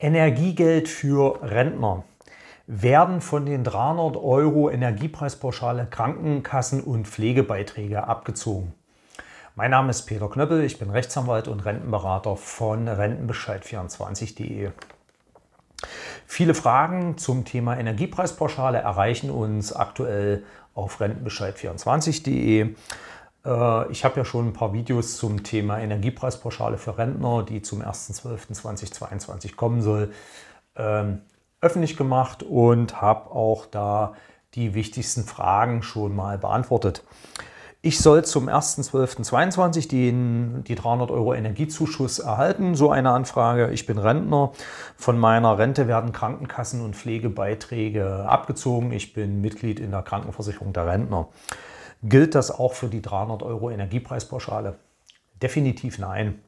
Energiegeld für Rentner werden von den 300 Euro Energiepreispauschale Krankenkassen und Pflegebeiträge abgezogen. Mein Name ist Peter Knöppel, ich bin Rechtsanwalt und Rentenberater von Rentenbescheid24.de. Viele Fragen zum Thema Energiepreispauschale erreichen uns aktuell auf rentenbescheid24.de. Äh, ich habe ja schon ein paar Videos zum Thema Energiepreispauschale für Rentner, die zum 1.12.2022 kommen soll, ähm, öffentlich gemacht und habe auch da die wichtigsten Fragen schon mal beantwortet. Ich soll zum 1.12.2022 den, die 300 Euro Energiezuschuss erhalten. So eine Anfrage. Ich bin Rentner. Von meiner Rente werden Krankenkassen und Pflegebeiträge abgezogen. Ich bin Mitglied in der Krankenversicherung der Rentner. Gilt das auch für die 300 Euro Energiepreispauschale? Definitiv nein.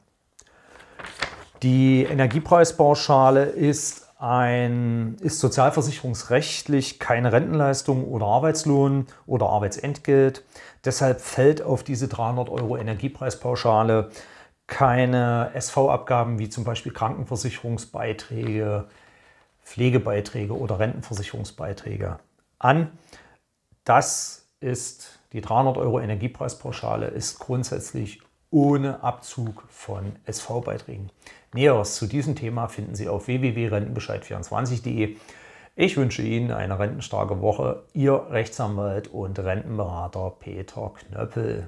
Die Energiepreispauschale ist, ein, ist sozialversicherungsrechtlich keine Rentenleistung oder Arbeitslohn oder Arbeitsentgelt. Deshalb fällt auf diese 300 Euro Energiepreispauschale keine SV-Abgaben wie zum Beispiel Krankenversicherungsbeiträge, Pflegebeiträge oder Rentenversicherungsbeiträge an. Das ist die 300 Euro Energiepreispauschale ist grundsätzlich ohne Abzug von SV-Beiträgen. Näheres zu diesem Thema finden Sie auf www.rentenbescheid24.de. Ich wünsche Ihnen eine rentenstarke Woche. Ihr Rechtsanwalt und Rentenberater Peter Knöppel.